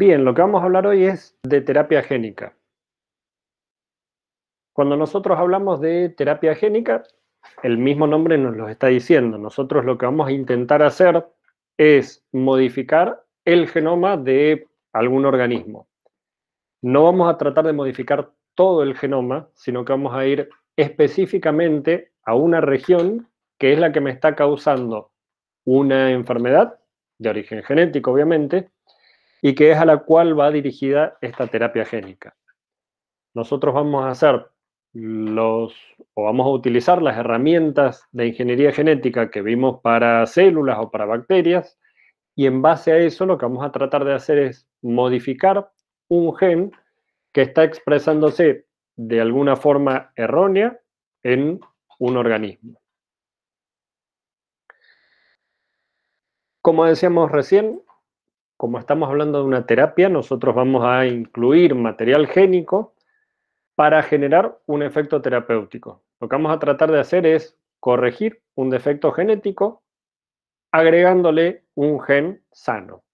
Bien, lo que vamos a hablar hoy es de terapia génica. Cuando nosotros hablamos de terapia génica, el mismo nombre nos lo está diciendo. Nosotros lo que vamos a intentar hacer es modificar el genoma de algún organismo. No vamos a tratar de modificar todo el genoma, sino que vamos a ir específicamente a una región que es la que me está causando una enfermedad, de origen genético obviamente, y que es a la cual va dirigida esta terapia génica. Nosotros vamos a hacer los o vamos a utilizar las herramientas de ingeniería genética que vimos para células o para bacterias y en base a eso lo que vamos a tratar de hacer es modificar un gen que está expresándose de alguna forma errónea en un organismo. Como decíamos recién, como estamos hablando de una terapia, nosotros vamos a incluir material génico para generar un efecto terapéutico. Lo que vamos a tratar de hacer es corregir un defecto genético agregándole un gen sano.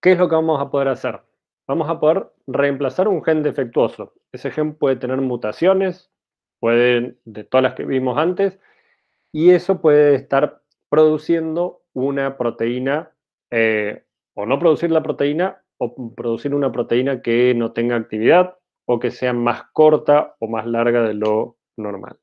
¿Qué es lo que vamos a poder hacer? Vamos a poder reemplazar un gen defectuoso. Ese gen puede tener mutaciones, de todas las que vimos antes, y eso puede estar produciendo una proteína eh, o no producir la proteína o producir una proteína que no tenga actividad o que sea más corta o más larga de lo normal.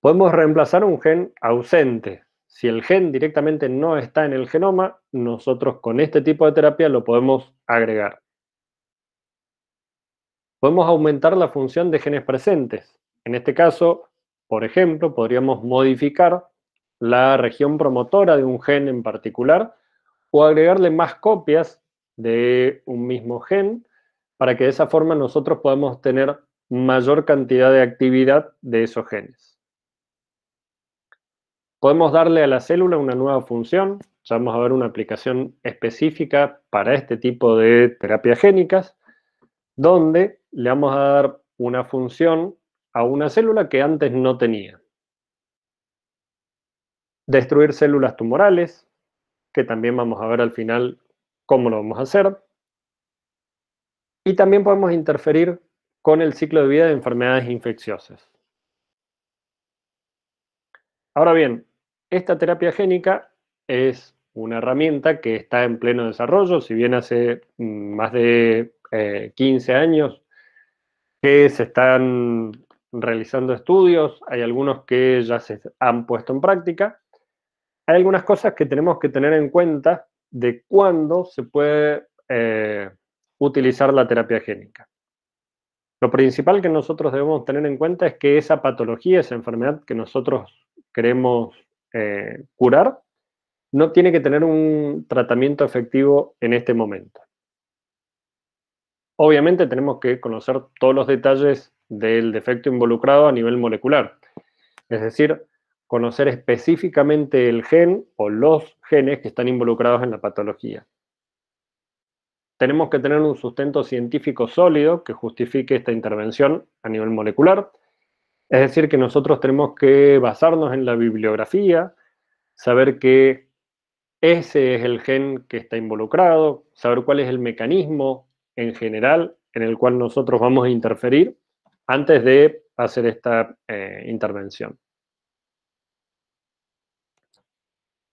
Podemos reemplazar un gen ausente. Si el gen directamente no está en el genoma, nosotros con este tipo de terapia lo podemos agregar. Podemos aumentar la función de genes presentes. En este caso, por ejemplo, podríamos modificar la región promotora de un gen en particular o agregarle más copias de un mismo gen para que de esa forma nosotros podamos tener mayor cantidad de actividad de esos genes. Podemos darle a la célula una nueva función, ya vamos a ver una aplicación específica para este tipo de terapias génicas, donde le vamos a dar una función a una célula que antes no tenía destruir células tumorales, que también vamos a ver al final cómo lo vamos a hacer. Y también podemos interferir con el ciclo de vida de enfermedades infecciosas. Ahora bien, esta terapia génica es una herramienta que está en pleno desarrollo, si bien hace mm, más de 15 eh, años que se están realizando estudios, hay algunos que ya se han puesto en práctica, hay algunas cosas que tenemos que tener en cuenta de cuándo se puede eh, utilizar la terapia génica. Lo principal que nosotros debemos tener en cuenta es que esa patología, esa enfermedad que nosotros queremos eh, curar, no tiene que tener un tratamiento efectivo en este momento. Obviamente tenemos que conocer todos los detalles del defecto involucrado a nivel molecular. Es decir, conocer específicamente el gen o los genes que están involucrados en la patología. Tenemos que tener un sustento científico sólido que justifique esta intervención a nivel molecular. Es decir, que nosotros tenemos que basarnos en la bibliografía, saber que ese es el gen que está involucrado, saber cuál es el mecanismo en general en el cual nosotros vamos a interferir antes de hacer esta eh, intervención.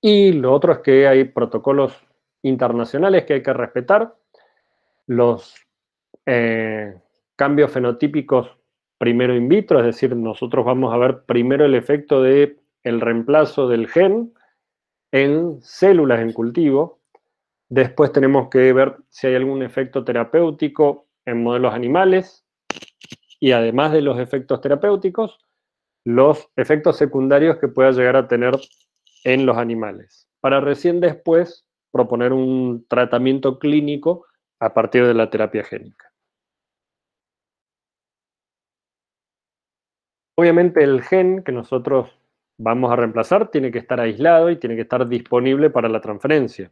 Y lo otro es que hay protocolos internacionales que hay que respetar. Los eh, cambios fenotípicos primero in vitro, es decir, nosotros vamos a ver primero el efecto del el reemplazo del gen en células en cultivo. Después tenemos que ver si hay algún efecto terapéutico en modelos animales y además de los efectos terapéuticos, los efectos secundarios que pueda llegar a tener en los animales, para recién después proponer un tratamiento clínico a partir de la terapia génica. Obviamente el gen que nosotros vamos a reemplazar tiene que estar aislado y tiene que estar disponible para la transferencia.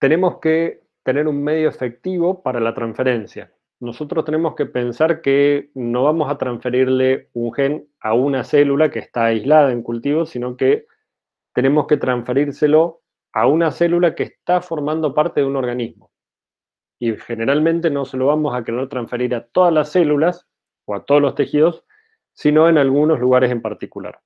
Tenemos que tener un medio efectivo para la transferencia nosotros tenemos que pensar que no vamos a transferirle un gen a una célula que está aislada en cultivo, sino que tenemos que transferírselo a una célula que está formando parte de un organismo. Y generalmente no se lo vamos a querer transferir a todas las células o a todos los tejidos, sino en algunos lugares en particular.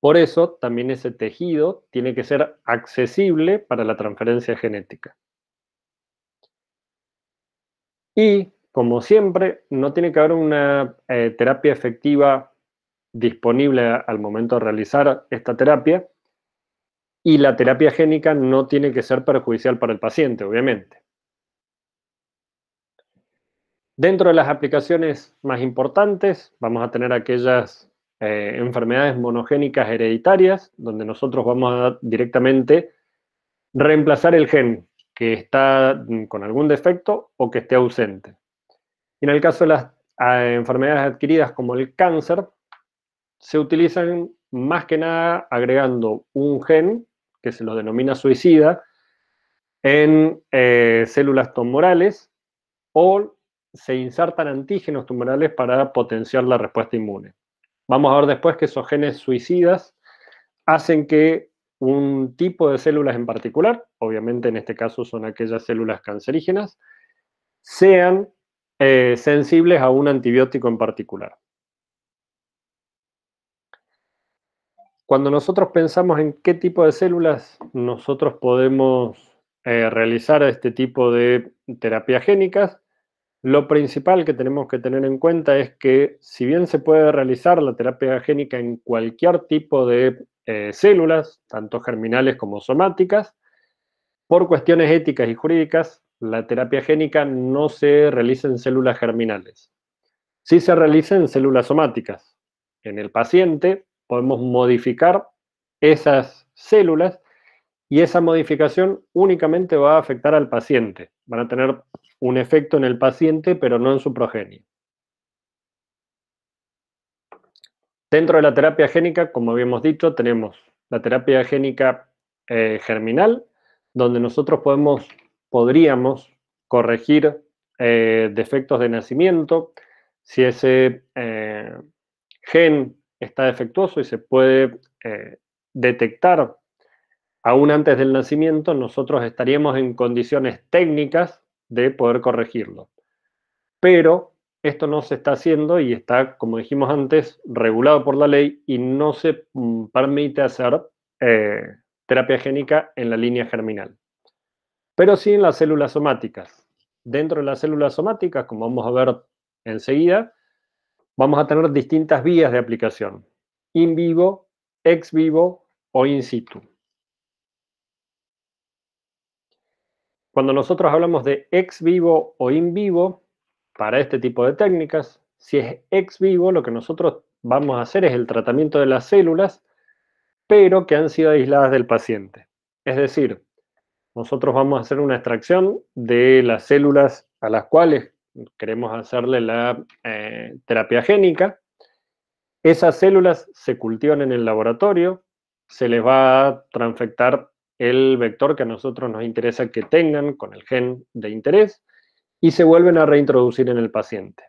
Por eso también ese tejido tiene que ser accesible para la transferencia genética. Y, como siempre, no tiene que haber una eh, terapia efectiva disponible al momento de realizar esta terapia. Y la terapia génica no tiene que ser perjudicial para el paciente, obviamente. Dentro de las aplicaciones más importantes, vamos a tener aquellas eh, enfermedades monogénicas hereditarias, donde nosotros vamos a directamente reemplazar el gen que está mm, con algún defecto o que esté ausente. en el caso de las ah, enfermedades adquiridas como el cáncer, se utilizan más que nada agregando un gen, que se lo denomina suicida, en eh, células tumorales o se insertan antígenos tumorales para potenciar la respuesta inmune. Vamos a ver después que esos genes suicidas hacen que un tipo de células en particular, obviamente en este caso son aquellas células cancerígenas, sean eh, sensibles a un antibiótico en particular. Cuando nosotros pensamos en qué tipo de células nosotros podemos eh, realizar este tipo de terapias génicas, lo principal que tenemos que tener en cuenta es que si bien se puede realizar la terapia génica en cualquier tipo de eh, células, tanto germinales como somáticas. Por cuestiones éticas y jurídicas, la terapia génica no se realiza en células germinales. Sí se realiza en células somáticas. En el paciente podemos modificar esas células y esa modificación únicamente va a afectar al paciente. Van a tener un efecto en el paciente, pero no en su progenie. Dentro de la terapia génica, como habíamos dicho, tenemos la terapia génica eh, germinal, donde nosotros podemos, podríamos corregir eh, defectos de nacimiento. Si ese eh, gen está defectuoso y se puede detectar aún antes del nacimiento, nosotros estaríamos en condiciones técnicas de poder corregirlo. Pero esto no se está haciendo y está, como dijimos antes, regulado por la ley y no se mm, permite hacer eh, terapia génica en la línea germinal. Pero sí en las células somáticas. Dentro de las células somáticas, como vamos a ver enseguida, vamos a tener distintas vías de aplicación. In vivo, ex vivo o in situ. Cuando nosotros hablamos de ex vivo o in vivo, para este tipo de técnicas. Si es ex vivo, lo que nosotros vamos a hacer es el tratamiento de las células, pero que han sido aisladas del paciente. Es decir, nosotros vamos a hacer una extracción de las células a las cuales queremos hacerle la eh, terapia génica. Esas células se cultivan en el laboratorio, se les va a transfectar el vector que a nosotros nos interesa que tengan con el gen de interés y se vuelven a reintroducir en el paciente.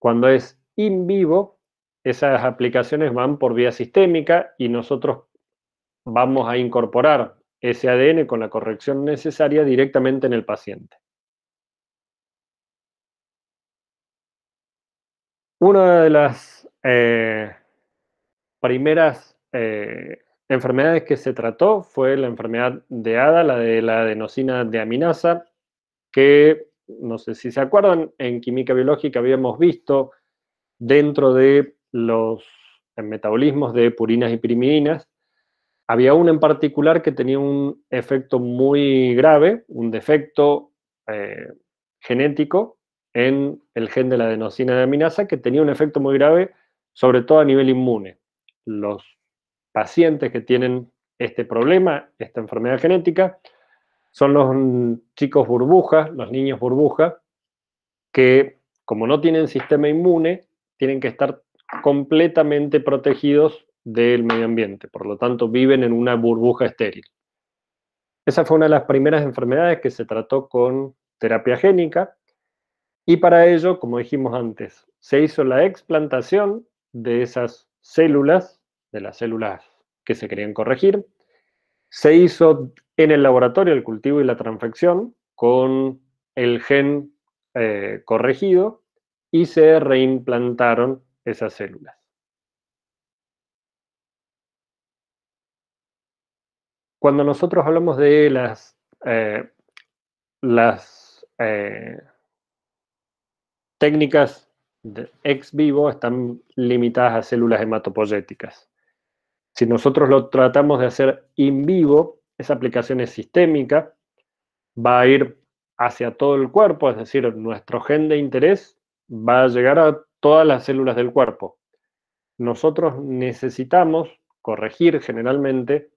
Cuando es in vivo, esas aplicaciones van por vía sistémica y nosotros vamos a incorporar ese ADN con la corrección necesaria directamente en el paciente. Una de las eh, primeras eh, enfermedades que se trató fue la enfermedad de ADA, la de la adenosina de aminasa, que, no sé si se acuerdan, en química biológica habíamos visto dentro de los metabolismos de purinas y pirimidinas, había una en particular que tenía un efecto muy grave, un defecto eh, genético en el gen de la adenosina de aminasa que tenía un efecto muy grave, sobre todo a nivel inmune. Los pacientes que tienen este problema, esta enfermedad genética, son los chicos burbujas, los niños burbujas, que como no tienen sistema inmune, tienen que estar completamente protegidos del medio ambiente, por lo tanto viven en una burbuja estéril. Esa fue una de las primeras enfermedades que se trató con terapia génica y para ello, como dijimos antes, se hizo la explantación de esas células, de las células que se querían corregir, se hizo en el laboratorio el cultivo y la transfección con el gen eh, corregido y se reimplantaron esas células. Cuando nosotros hablamos de las, eh, las eh, técnicas de ex vivo, están limitadas a células hematopoyéticas. Si nosotros lo tratamos de hacer in vivo, esa aplicación es sistémica, va a ir hacia todo el cuerpo, es decir, nuestro gen de interés va a llegar a todas las células del cuerpo. Nosotros necesitamos corregir generalmente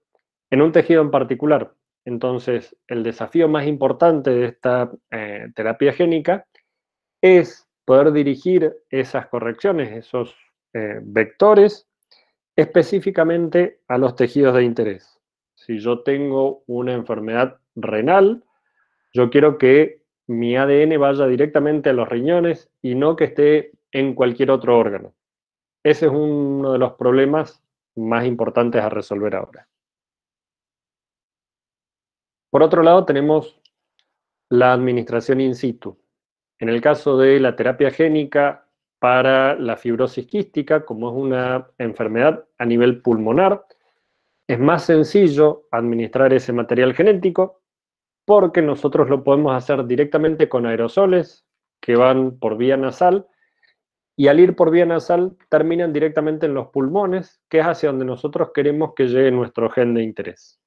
en un tejido en particular. Entonces, el desafío más importante de esta eh, terapia génica es poder dirigir esas correcciones, esos eh, vectores, específicamente a los tejidos de interés si yo tengo una enfermedad renal, yo quiero que mi ADN vaya directamente a los riñones y no que esté en cualquier otro órgano. Ese es uno de los problemas más importantes a resolver ahora. Por otro lado, tenemos la administración in situ. En el caso de la terapia génica para la fibrosis quística, como es una enfermedad a nivel pulmonar, es más sencillo administrar ese material genético porque nosotros lo podemos hacer directamente con aerosoles que van por vía nasal y al ir por vía nasal terminan directamente en los pulmones, que es hacia donde nosotros queremos que llegue nuestro gen de interés.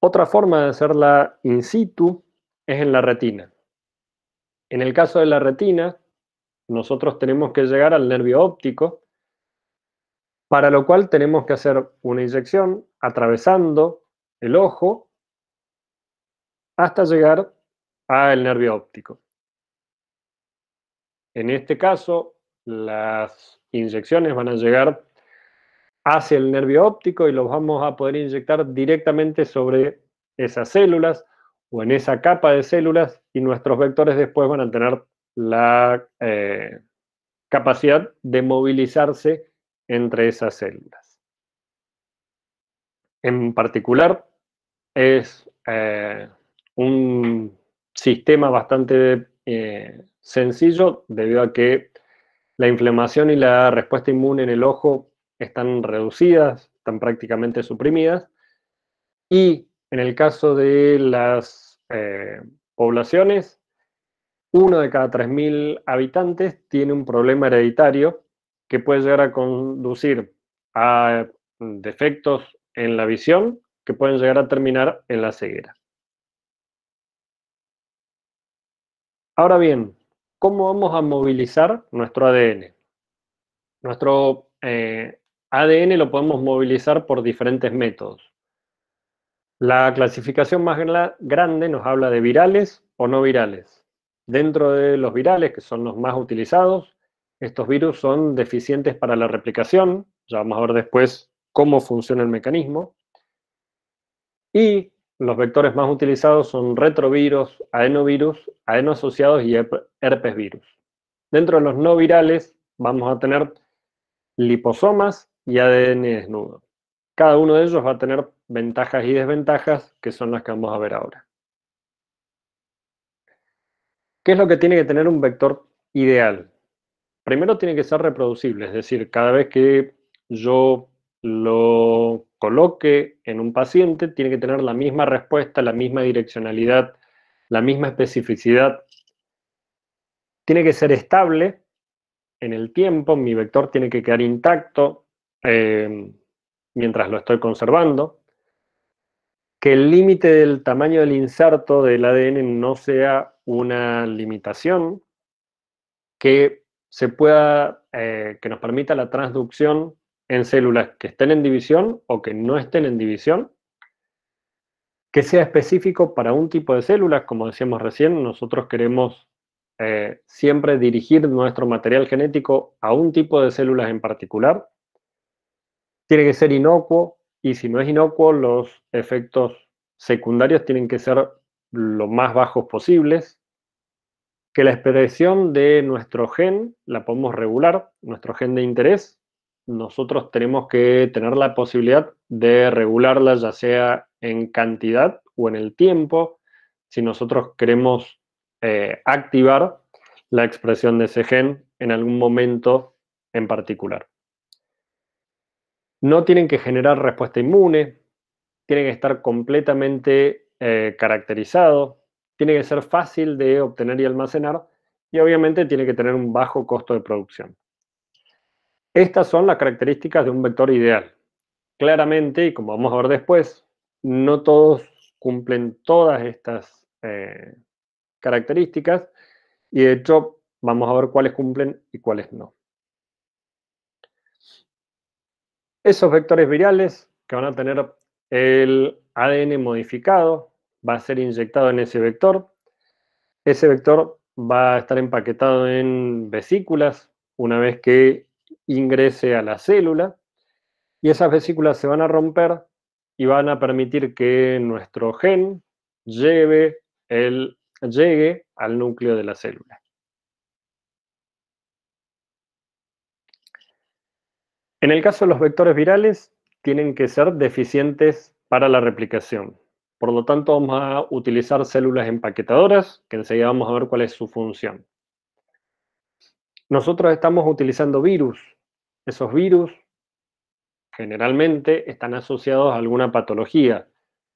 Otra forma de hacerla in situ es en la retina. En el caso de la retina, nosotros tenemos que llegar al nervio óptico, para lo cual tenemos que hacer una inyección atravesando el ojo hasta llegar al nervio óptico. En este caso, las inyecciones van a llegar hacia el nervio óptico y los vamos a poder inyectar directamente sobre esas células o en esa capa de células y nuestros vectores después van a tener la eh, capacidad de movilizarse entre esas células. En particular, es eh, un sistema bastante eh, sencillo debido a que la inflamación y la respuesta inmune en el ojo están reducidas, están prácticamente suprimidas. Y en el caso de las eh, poblaciones, uno de cada 3.000 habitantes tiene un problema hereditario que puede llegar a conducir a defectos en la visión que pueden llegar a terminar en la ceguera. Ahora bien, ¿cómo vamos a movilizar nuestro ADN? Nuestro eh, ADN lo podemos movilizar por diferentes métodos. La clasificación más grande nos habla de virales o no virales. Dentro de los virales, que son los más utilizados, estos virus son deficientes para la replicación, ya vamos a ver después cómo funciona el mecanismo. Y los vectores más utilizados son retrovirus, adenovirus, adenoasociados y herpesvirus. Dentro de los no virales vamos a tener liposomas y ADN desnudo. Cada uno de ellos va a tener ventajas y desventajas, que son las que vamos a ver ahora. ¿Qué es lo que tiene que tener un vector ideal? primero tiene que ser reproducible, es decir, cada vez que yo lo coloque en un paciente, tiene que tener la misma respuesta, la misma direccionalidad, la misma especificidad. Tiene que ser estable en el tiempo, mi vector tiene que quedar intacto eh, mientras lo estoy conservando. Que el límite del tamaño del inserto del ADN no sea una limitación. Que se pueda, eh, que nos permita la transducción en células que estén en división o que no estén en división, que sea específico para un tipo de células, como decíamos recién, nosotros queremos eh, siempre dirigir nuestro material genético a un tipo de células en particular. Tiene que ser inocuo y si no es inocuo, los efectos secundarios tienen que ser lo más bajos posibles que la expresión de nuestro gen la podemos regular, nuestro gen de interés, nosotros tenemos que tener la posibilidad de regularla ya sea en cantidad o en el tiempo, si nosotros queremos eh, activar la expresión de ese gen en algún momento en particular. No tienen que generar respuesta inmune, tienen que estar completamente eh, caracterizados, tiene que ser fácil de obtener y almacenar y obviamente tiene que tener un bajo costo de producción. Estas son las características de un vector ideal. Claramente, y como vamos a ver después, no todos cumplen todas estas eh, características y de hecho vamos a ver cuáles cumplen y cuáles no. Esos vectores virales que van a tener el ADN modificado, va a ser inyectado en ese vector. Ese vector va a estar empaquetado en vesículas una vez que ingrese a la célula y esas vesículas se van a romper y van a permitir que nuestro gen lleve el, llegue al núcleo de la célula. En el caso de los vectores virales, tienen que ser deficientes para la replicación. Por lo tanto, vamos a utilizar células empaquetadoras, que enseguida vamos a ver cuál es su función. Nosotros estamos utilizando virus. Esos virus generalmente están asociados a alguna patología.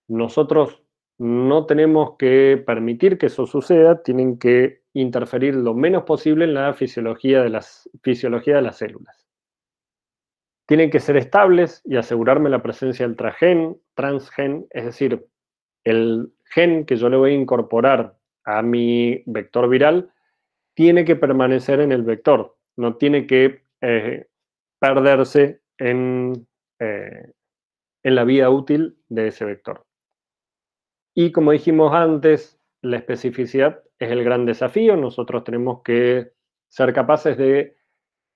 Nosotros no tenemos que permitir que eso suceda, tienen que interferir lo menos posible en la fisiología de las, fisiología de las células. Tienen que ser estables y asegurarme la presencia del transgen, transgen, es decir, el gen que yo le voy a incorporar a mi vector viral tiene que permanecer en el vector, no tiene que eh, perderse en, eh, en la vida útil de ese vector. Y como dijimos antes, la especificidad es el gran desafío. Nosotros tenemos que ser capaces de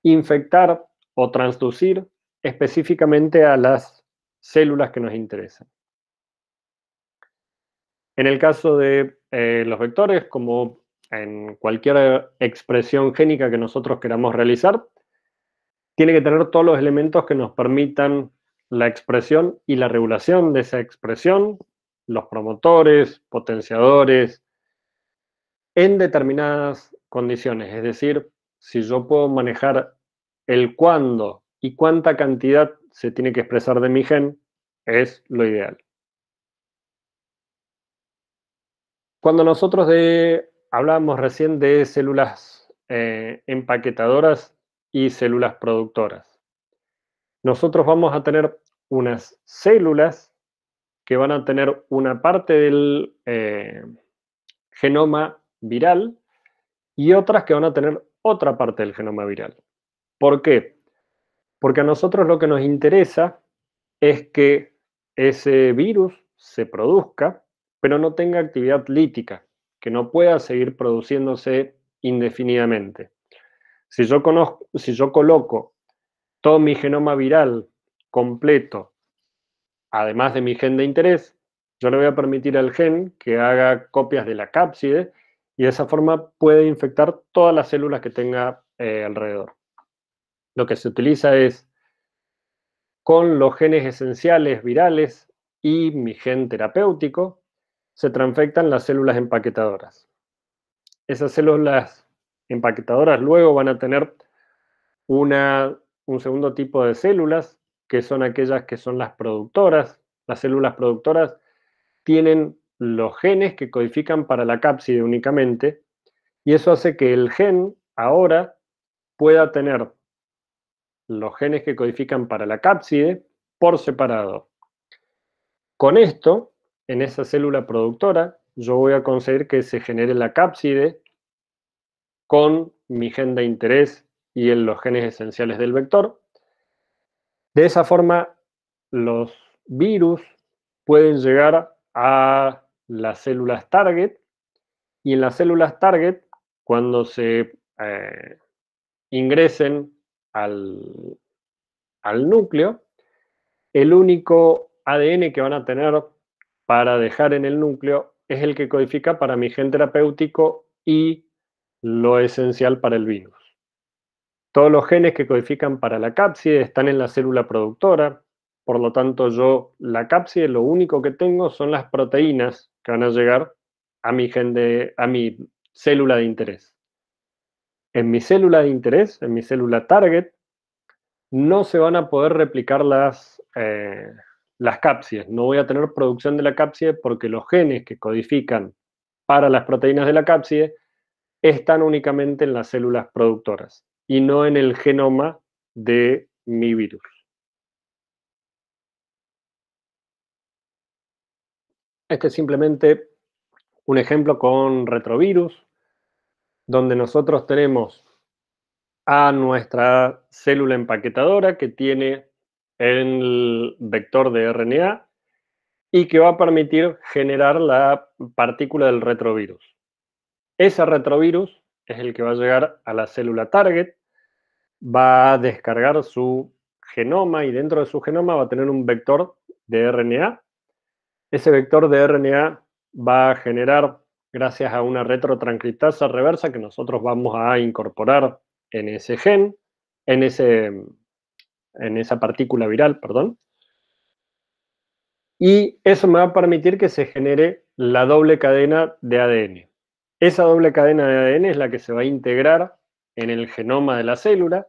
infectar o transducir específicamente a las células que nos interesan. En el caso de eh, los vectores, como en cualquier expresión génica que nosotros queramos realizar, tiene que tener todos los elementos que nos permitan la expresión y la regulación de esa expresión, los promotores, potenciadores, en determinadas condiciones. Es decir, si yo puedo manejar el cuándo y cuánta cantidad se tiene que expresar de mi gen, es lo ideal. Cuando nosotros hablábamos recién de células eh, empaquetadoras y células productoras, nosotros vamos a tener unas células que van a tener una parte del eh, genoma viral y otras que van a tener otra parte del genoma viral. ¿Por qué? Porque a nosotros lo que nos interesa es que ese virus se produzca pero no tenga actividad lítica, que no pueda seguir produciéndose indefinidamente. Si yo, conozco, si yo coloco todo mi genoma viral completo, además de mi gen de interés, yo le voy a permitir al gen que haga copias de la cápside y de esa forma puede infectar todas las células que tenga eh, alrededor. Lo que se utiliza es con los genes esenciales virales y mi gen terapéutico, se transfectan las células empaquetadoras. Esas células empaquetadoras luego van a tener una, un segundo tipo de células, que son aquellas que son las productoras. Las células productoras tienen los genes que codifican para la cápside únicamente, y eso hace que el gen ahora pueda tener los genes que codifican para la cápside por separado. Con esto, en esa célula productora, yo voy a conseguir que se genere la cápside con mi gen de interés y en los genes esenciales del vector. De esa forma, los virus pueden llegar a las células target y en las células target, cuando se eh, ingresen al, al núcleo, el único ADN que van a tener para dejar en el núcleo es el que codifica para mi gen terapéutico y lo esencial para el virus. Todos los genes que codifican para la cápside están en la célula productora, por lo tanto yo la cápside lo único que tengo son las proteínas que van a llegar a mi gen de, a mi célula de interés. En mi célula de interés, en mi célula target, no se van a poder replicar las, eh, las cápsides. No voy a tener producción de la cápside porque los genes que codifican para las proteínas de la cápside están únicamente en las células productoras y no en el genoma de mi virus. Este es simplemente un ejemplo con retrovirus, donde nosotros tenemos a nuestra célula empaquetadora que tiene en el vector de RNA y que va a permitir generar la partícula del retrovirus. Ese retrovirus es el que va a llegar a la célula target, va a descargar su genoma y dentro de su genoma va a tener un vector de RNA. Ese vector de RNA va a generar, gracias a una retrotranscriptasa reversa que nosotros vamos a incorporar en ese gen, en ese en esa partícula viral, perdón. Y eso me va a permitir que se genere la doble cadena de ADN. Esa doble cadena de ADN es la que se va a integrar en el genoma de la célula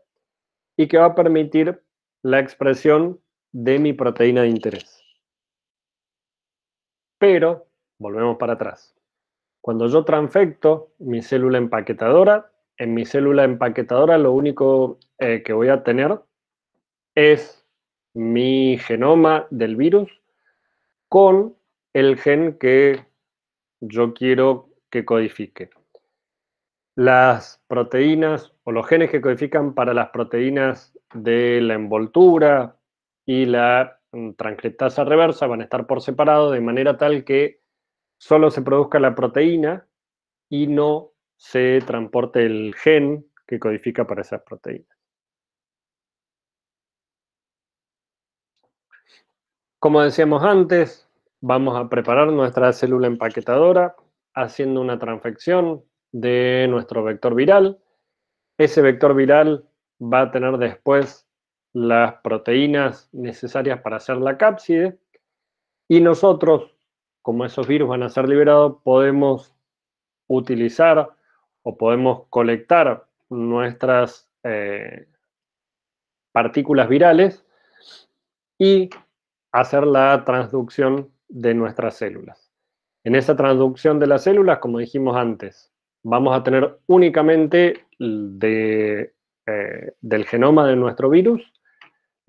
y que va a permitir la expresión de mi proteína de interés. Pero, volvemos para atrás. Cuando yo transfecto mi célula empaquetadora, en mi célula empaquetadora lo único eh, que voy a tener es mi genoma del virus con el gen que yo quiero que codifique. Las proteínas o los genes que codifican para las proteínas de la envoltura y la mm, transcriptasa reversa van a estar por separado de manera tal que solo se produzca la proteína y no se transporte el gen que codifica para esas proteínas. Como decíamos antes, vamos a preparar nuestra célula empaquetadora haciendo una transfección de nuestro vector viral. Ese vector viral va a tener después las proteínas necesarias para hacer la cápside y nosotros, como esos virus van a ser liberados, podemos utilizar o podemos colectar nuestras eh, partículas virales y hacer la transducción de nuestras células. En esa transducción de las células, como dijimos antes, vamos a tener únicamente eh, del genoma de nuestro virus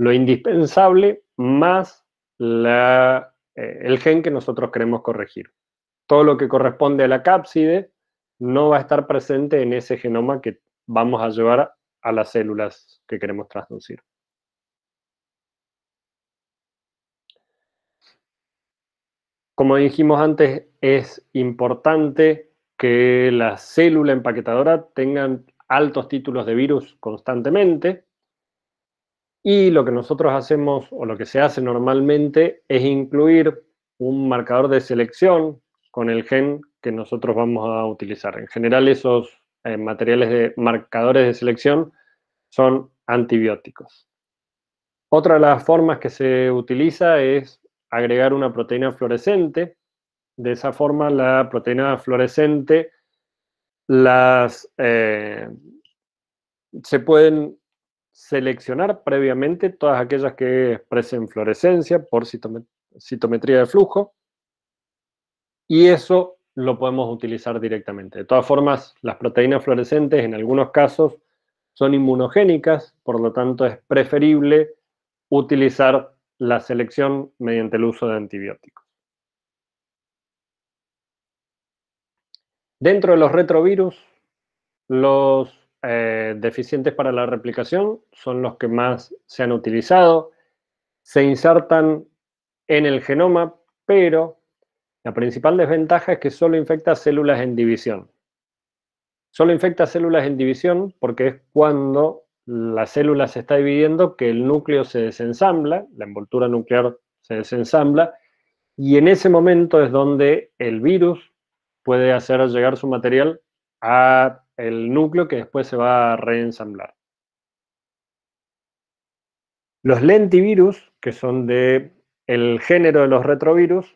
lo indispensable más eh, el gen que nosotros queremos corregir. Todo lo que corresponde a la cápside no va a estar presente en ese genoma que vamos a llevar a las células que queremos transducir. Como dijimos antes, es importante que la célula empaquetadora tengan altos títulos de virus constantemente. Y lo que nosotros hacemos o lo que se hace normalmente es incluir un marcador de selección con el gen que nosotros vamos a utilizar. En general esos eh, materiales de marcadores de selección son antibióticos. Otra de las formas que se utiliza es agregar una proteína fluorescente. De esa forma, la proteína fluorescente las, eh, se pueden seleccionar previamente todas aquellas que expresen fluorescencia por citometría de flujo y eso lo podemos utilizar directamente. De todas formas, las proteínas fluorescentes en algunos casos son inmunogénicas, por lo tanto es preferible utilizar la selección mediante el uso de antibióticos. Dentro de los retrovirus, los eh, deficientes para la replicación son los que más se han utilizado. Se insertan en el genoma, pero la principal desventaja es que solo infecta células en división. Solo infecta células en división porque es cuando la célula se está dividiendo, que el núcleo se desensambla, la envoltura nuclear se desensambla, y en ese momento es donde el virus puede hacer llegar su material a el núcleo que después se va a reensamblar. Los lentivirus, que son de género de los retrovirus,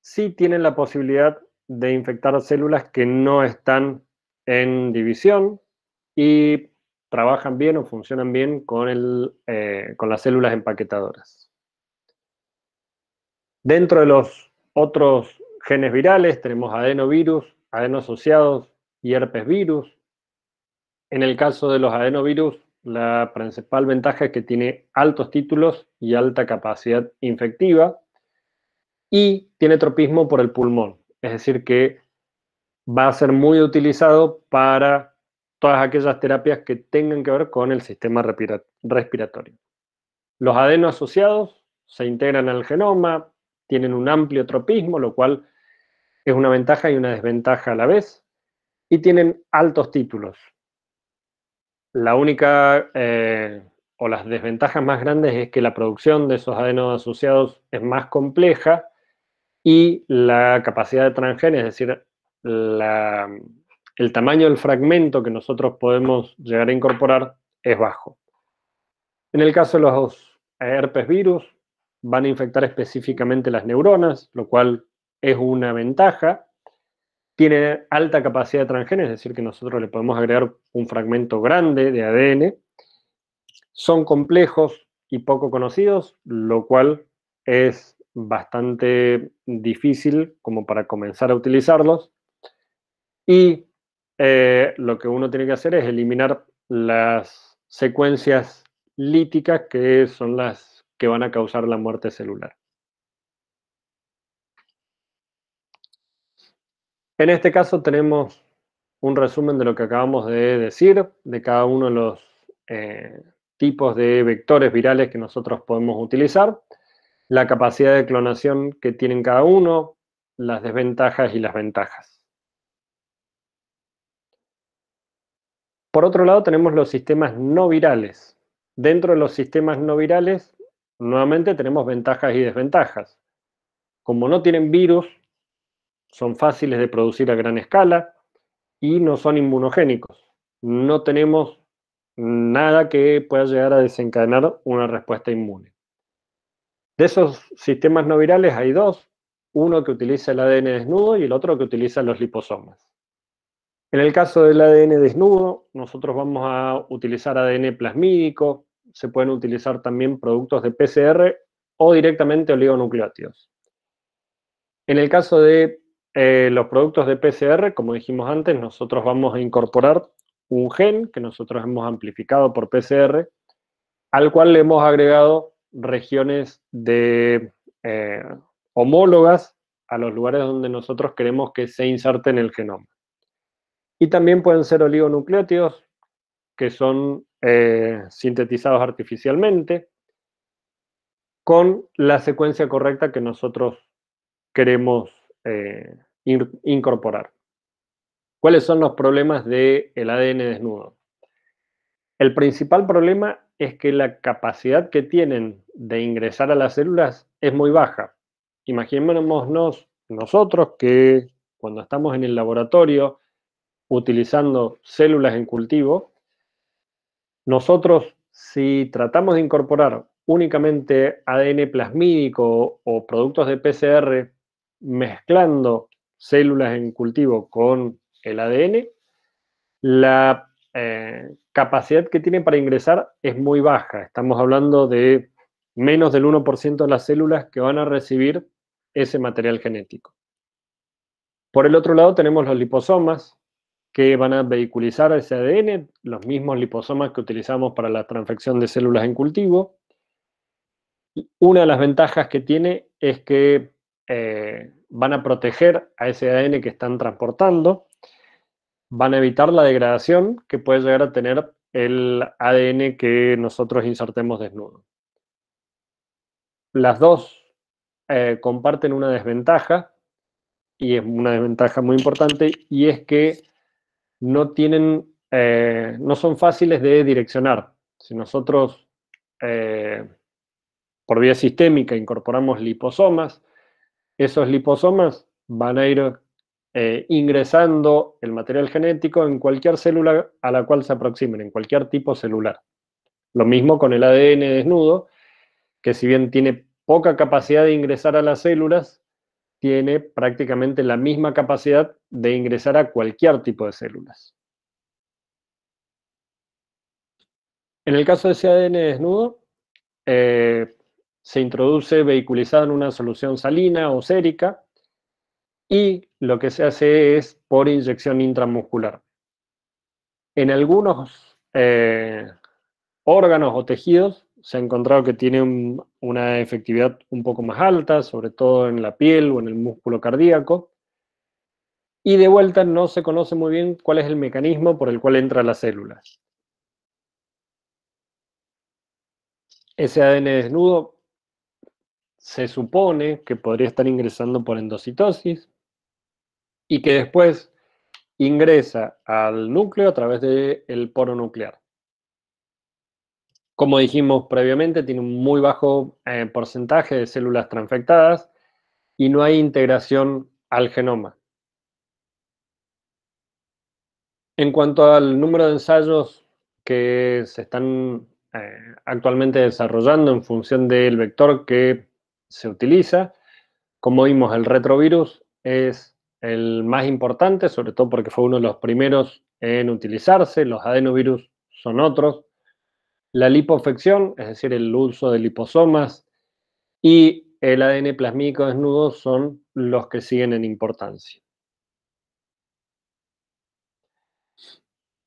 sí tienen la posibilidad de infectar células que no están en división y trabajan bien o funcionan bien con, eh, con las células empaquetadoras. Dentro de los otros genes virales tenemos adenovirus, asociados y herpes virus. En el caso de los adenovirus, la principal ventaja es que tiene altos títulos y alta capacidad infectiva y tiene tropismo por el pulmón, es decir que va a ser muy utilizado para todas aquellas terapias que tengan que ver con el sistema respiratorio. Los adenos asociados se integran al genoma, tienen un amplio tropismo, lo cual es una ventaja y una desventaja a la vez, y tienen altos títulos. La única eh, o las desventajas más grandes es que la producción de esos adenos asociados es más compleja y la capacidad de transgenia, es decir, la el tamaño del fragmento que nosotros podemos llegar a incorporar es bajo. En el caso de los herpes virus, van a infectar específicamente las neuronas, lo cual es una ventaja. Tiene alta capacidad de transgenes, es decir, que nosotros le podemos agregar un fragmento grande de ADN. Son complejos y poco conocidos, lo cual es bastante difícil como para comenzar a utilizarlos. Y eh, lo que uno tiene que hacer es eliminar las secuencias líticas que son las que van a causar la muerte celular. En este caso tenemos un resumen de lo que acabamos de decir, de cada uno de los eh, tipos de vectores virales que nosotros podemos utilizar, la capacidad de clonación que tienen cada uno, las desventajas y las ventajas. Por otro lado, tenemos los sistemas no virales. Dentro de los sistemas no virales, nuevamente tenemos ventajas y desventajas. Como no tienen virus, son fáciles de producir a gran escala y no son inmunogénicos. No tenemos nada que pueda llegar a desencadenar una respuesta inmune. De esos sistemas no virales hay dos, uno que utiliza el ADN desnudo y el otro que utiliza los liposomas. En el caso del ADN desnudo, nosotros vamos a utilizar ADN plasmídico, se pueden utilizar también productos de PCR o directamente oligonucleótidos. En el caso de eh, los productos de PCR, como dijimos antes, nosotros vamos a incorporar un gen que nosotros hemos amplificado por PCR, al cual le hemos agregado regiones de eh, homólogas a los lugares donde nosotros queremos que se inserten el genoma. Y también pueden ser oligonucleótidos que son eh, sintetizados artificialmente con la secuencia correcta que nosotros queremos eh, incorporar. ¿Cuáles son los problemas del ADN desnudo? El principal problema es que la capacidad que tienen de ingresar a las células es muy baja. Imaginémonos nosotros que cuando estamos en el laboratorio utilizando células en cultivo, nosotros si tratamos de incorporar únicamente ADN plasmídico o productos de PCR mezclando células en cultivo con el ADN, la eh, capacidad que tiene para ingresar es muy baja. Estamos hablando de menos del 1% de las células que van a recibir ese material genético. Por el otro lado tenemos los liposomas, que van a vehiculizar ese ADN, los mismos liposomas que utilizamos para la transfección de células en cultivo. Una de las ventajas que tiene es que eh, van a proteger a ese ADN que están transportando, van a evitar la degradación que puede llegar a tener el ADN que nosotros insertemos desnudo. Las dos eh, comparten una desventaja, y es una desventaja muy importante, y es que no tienen, eh, no son fáciles de direccionar. Si nosotros eh, por vía sistémica incorporamos liposomas, esos liposomas van a ir eh, ingresando el material genético en cualquier célula a la cual se aproximen, en cualquier tipo celular. Lo mismo con el ADN desnudo, que si bien tiene poca capacidad de ingresar a las células, tiene prácticamente la misma capacidad de ingresar a cualquier tipo de células. En el caso de ese ADN desnudo, eh, se introduce vehiculizado en una solución salina o sérica y lo que se hace es por inyección intramuscular. En algunos eh, órganos o tejidos se ha encontrado que tiene una efectividad un poco más alta, sobre todo en la piel o en el músculo cardíaco. Y de vuelta no se conoce muy bien cuál es el mecanismo por el cual entra las células. Ese ADN desnudo se supone que podría estar ingresando por endocitosis y que después ingresa al núcleo a través del poro nuclear. Como dijimos previamente, tiene un muy bajo eh, porcentaje de células transfectadas y no hay integración al genoma. En cuanto al número de ensayos que se están eh, actualmente desarrollando en función del vector que se utiliza, como vimos, el retrovirus es el más importante, sobre todo porque fue uno de los primeros en utilizarse, los adenovirus son otros, la lipofección, es decir, el uso de liposomas, y el ADN plasmídico desnudo son los que siguen en importancia.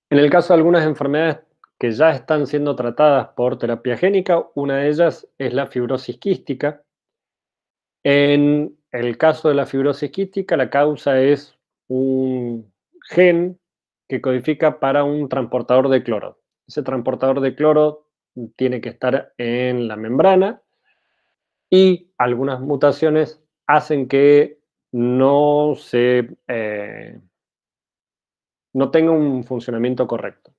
En el caso de algunas enfermedades que ya están siendo tratadas por terapia génica, una de ellas es la fibrosis quística. En el caso de la fibrosis quística, la causa es un gen que codifica para un transportador de cloro. Ese transportador de cloro tiene que estar en la membrana y algunas mutaciones hacen que no se eh, no tenga un funcionamiento correcto.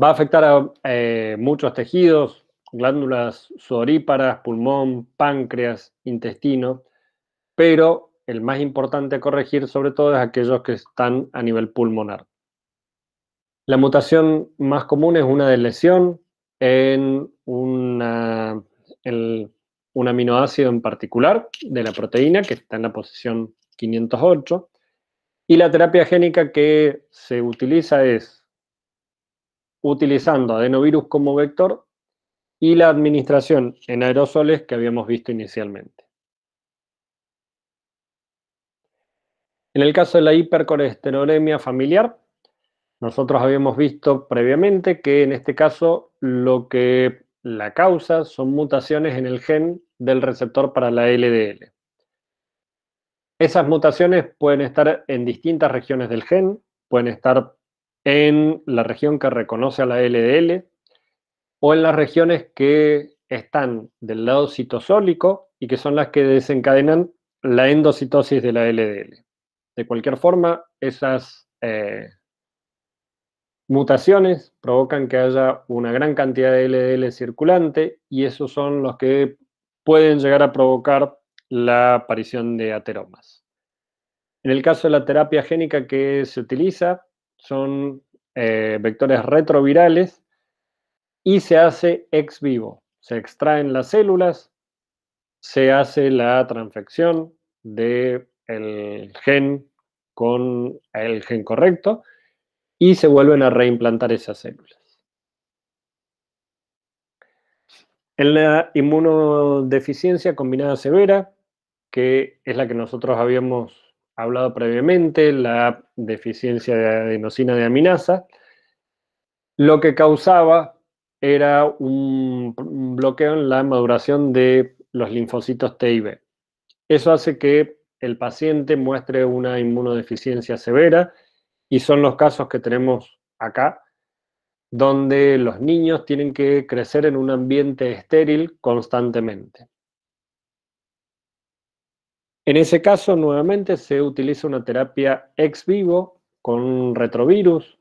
Va a afectar a eh, muchos tejidos, glándulas sudoríparas, pulmón, páncreas, intestino, pero el más importante a corregir sobre todo es aquellos que están a nivel pulmonar. La mutación más común es una de en, una, en un aminoácido en particular de la proteína que está en la posición 508. Y la terapia génica que se utiliza es utilizando adenovirus como vector y la administración en aerosoles que habíamos visto inicialmente. En el caso de la hipercolesterolemia familiar, nosotros habíamos visto previamente que en este caso lo que la causa son mutaciones en el gen del receptor para la LDL. Esas mutaciones pueden estar en distintas regiones del gen, pueden estar en la región que reconoce a la LDL o en las regiones que están del lado citosólico y que son las que desencadenan la endocitosis de la LDL. De cualquier forma, esas eh, Mutaciones provocan que haya una gran cantidad de LDL circulante y esos son los que pueden llegar a provocar la aparición de ateromas. En el caso de la terapia génica que se utiliza, son eh, vectores retrovirales y se hace ex vivo. Se extraen las células, se hace la transfección del gen con el gen correcto y se vuelven a reimplantar esas células. En la inmunodeficiencia combinada severa, que es la que nosotros habíamos hablado previamente, la deficiencia de adenosina de aminasa, lo que causaba era un bloqueo en la maduración de los linfocitos T y B. Eso hace que el paciente muestre una inmunodeficiencia severa y son los casos que tenemos acá, donde los niños tienen que crecer en un ambiente estéril constantemente. En ese caso, nuevamente, se utiliza una terapia ex vivo con retrovirus.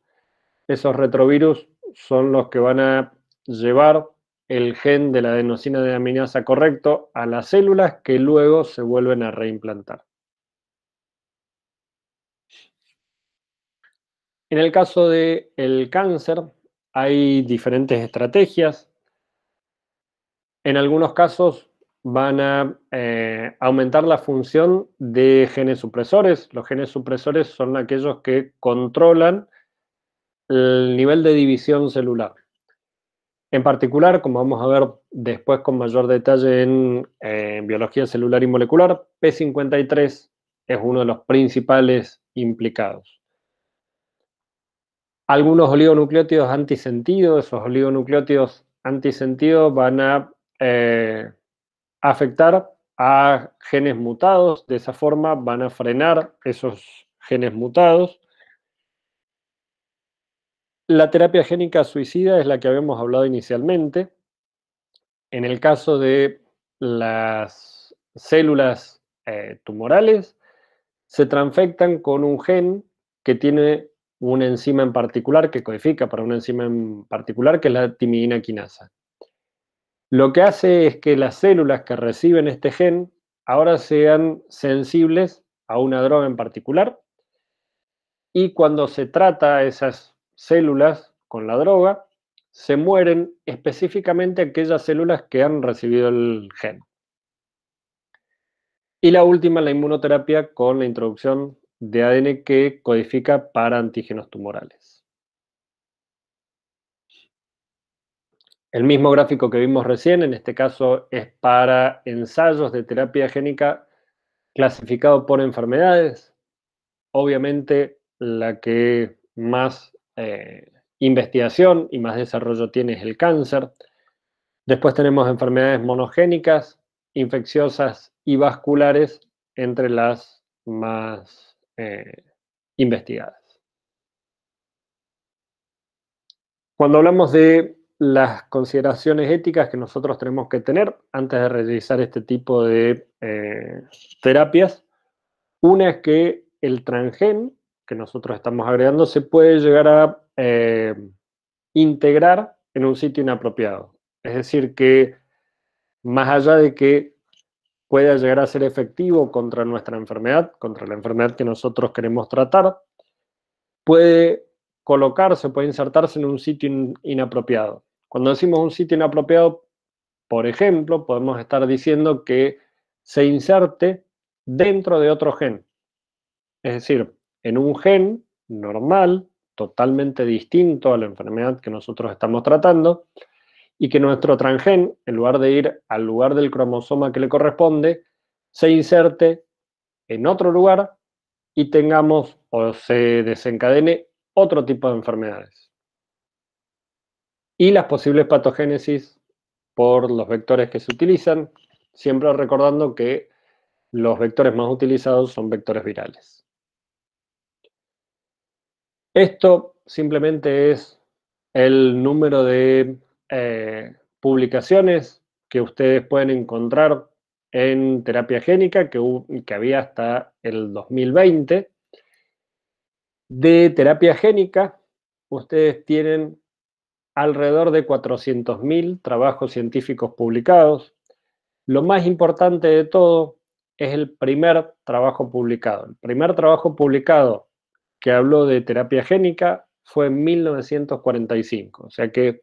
Esos retrovirus son los que van a llevar el gen de la adenosina de aminasa correcto a las células que luego se vuelven a reimplantar. En el caso del el cáncer, hay diferentes estrategias. En algunos casos van a eh, aumentar la función de genes supresores. Los genes supresores son aquellos que controlan el nivel de división celular. En particular, como vamos a ver después con mayor detalle en eh, biología celular y molecular, P53 es uno de los principales implicados algunos oligonucleótidos antisentidos, esos oligonucleótidos antisentidos van a eh, afectar a genes mutados, de esa forma van a frenar esos genes mutados. La terapia génica suicida es la que habíamos hablado inicialmente. En el caso de las células eh, tumorales, se transfectan con un gen que tiene una enzima en particular que codifica para una enzima en particular que es la timidina quinasa. Lo que hace es que las células que reciben este gen ahora sean sensibles a una droga en particular y cuando se trata a esas células con la droga, se mueren específicamente aquellas células que han recibido el gen. Y la última, la inmunoterapia con la introducción de ADN que codifica para antígenos tumorales. El mismo gráfico que vimos recién, en este caso es para ensayos de terapia génica clasificado por enfermedades. Obviamente la que más eh, investigación y más desarrollo tiene es el cáncer. Después tenemos enfermedades monogénicas, infecciosas y vasculares entre las más eh, investigadas. Cuando hablamos de las consideraciones éticas que nosotros tenemos que tener antes de realizar este tipo de eh, terapias, una es que el transgen que nosotros estamos agregando se puede llegar a eh, integrar en un sitio inapropiado. Es decir, que más allá de que puede llegar a ser efectivo contra nuestra enfermedad, contra la enfermedad que nosotros queremos tratar, puede colocarse, puede insertarse en un sitio inapropiado. Cuando decimos un sitio inapropiado, por ejemplo, podemos estar diciendo que se inserte dentro de otro gen. Es decir, en un gen normal, totalmente distinto a la enfermedad que nosotros estamos tratando, y que nuestro transgen, en lugar de ir al lugar del cromosoma que le corresponde, se inserte en otro lugar y tengamos o se desencadene otro tipo de enfermedades. Y las posibles patogénesis por los vectores que se utilizan, siempre recordando que los vectores más utilizados son vectores virales. Esto simplemente es el número de eh, publicaciones que ustedes pueden encontrar en terapia génica, que, que había hasta el 2020. De terapia génica, ustedes tienen alrededor de 400.000 trabajos científicos publicados. Lo más importante de todo es el primer trabajo publicado. El primer trabajo publicado que habló de terapia génica fue en 1945, o sea que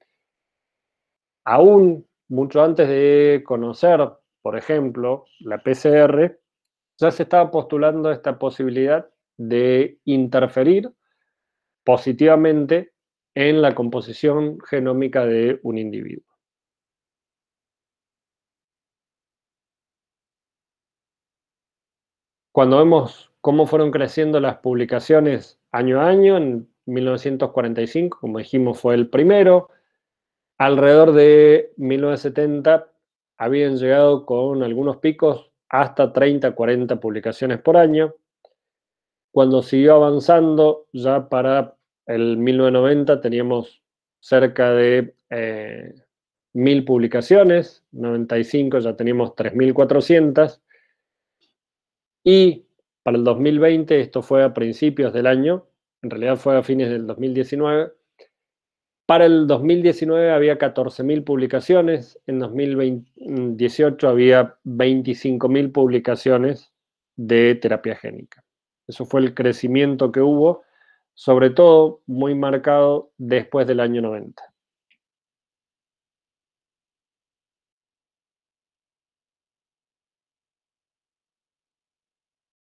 aún mucho antes de conocer, por ejemplo, la PCR, ya se estaba postulando esta posibilidad de interferir positivamente en la composición genómica de un individuo. Cuando vemos cómo fueron creciendo las publicaciones año a año, en 1945, como dijimos, fue el primero, alrededor de 1970 habían llegado con algunos picos hasta 30, 40 publicaciones por año. Cuando siguió avanzando, ya para el 1990 teníamos cerca de 1.000 eh, publicaciones, 95 ya teníamos 3.400. Y para el 2020, esto fue a principios del año, en realidad fue a fines del 2019, para el 2019 había 14.000 publicaciones, en 2018 había 25.000 publicaciones de terapia génica. Eso fue el crecimiento que hubo, sobre todo muy marcado después del año 90.